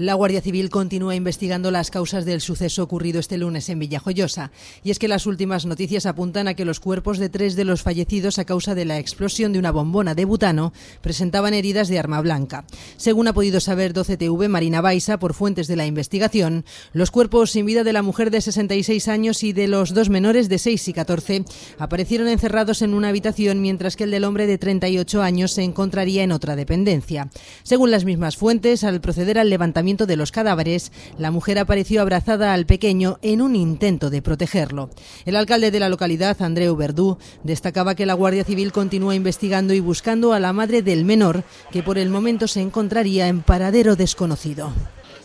La Guardia Civil continúa investigando las causas del suceso ocurrido este lunes en Villajoyosa. Y es que las últimas noticias apuntan a que los cuerpos de tres de los fallecidos a causa de la explosión de una bombona de butano presentaban heridas de arma blanca. Según ha podido saber 12TV Marina Baisa por fuentes de la investigación, los cuerpos sin vida de la mujer de 66 años y de los dos menores de 6 y 14 aparecieron encerrados en una habitación mientras que el del hombre de 38 años se encontraría en otra dependencia. Según las mismas fuentes, al proceder al levantamiento de los cadáveres, la mujer apareció abrazada al pequeño en un intento de protegerlo. El alcalde de la localidad, Andreu Verdú, destacaba que la Guardia Civil continúa investigando y buscando a la madre del menor, que por el momento se encontraría en paradero desconocido.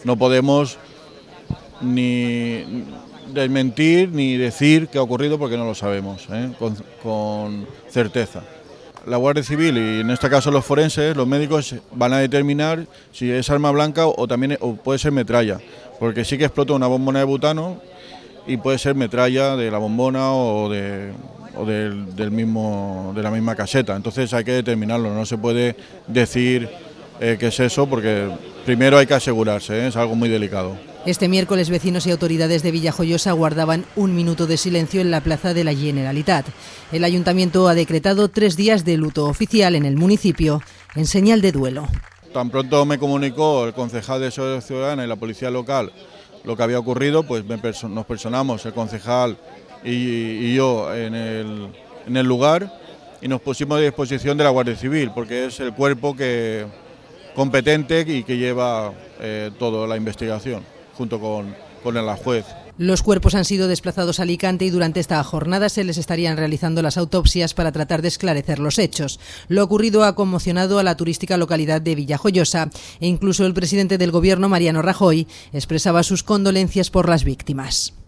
No podemos ni desmentir ni decir qué ha ocurrido porque no lo sabemos ¿eh? con certeza la Guardia Civil y en este caso los forenses, los médicos van a determinar si es arma blanca o también puede ser metralla, porque sí que explota una bombona de butano y puede ser metralla de la bombona o de, del, mismo, de la misma caseta. Entonces hay que determinarlo, no se puede decir eh, qué es eso porque primero hay que asegurarse, ¿eh? es algo muy delicado. Este miércoles vecinos y autoridades de Villajoyosa guardaban un minuto de silencio en la plaza de la Generalitat. El ayuntamiento ha decretado tres días de luto oficial en el municipio en señal de duelo. Tan pronto me comunicó el concejal de Seguridad Ciudadana y la policía local lo que había ocurrido, pues nos personamos, el concejal y, yo, en el, lugar y nos pusimos a disposición de la Guardia Civil, porque es el cuerpo que, competente y que lleva eh, toda la investigación junto con, el juez. Los cuerpos han sido desplazados a Alicante y durante esta jornada se les estarían realizando las autopsias para tratar de esclarecer los hechos. Lo ocurrido ha conmocionado a la turística localidad de Villajoyosa e incluso el presidente del gobierno, Mariano Rajoy, expresaba sus condolencias por las víctimas.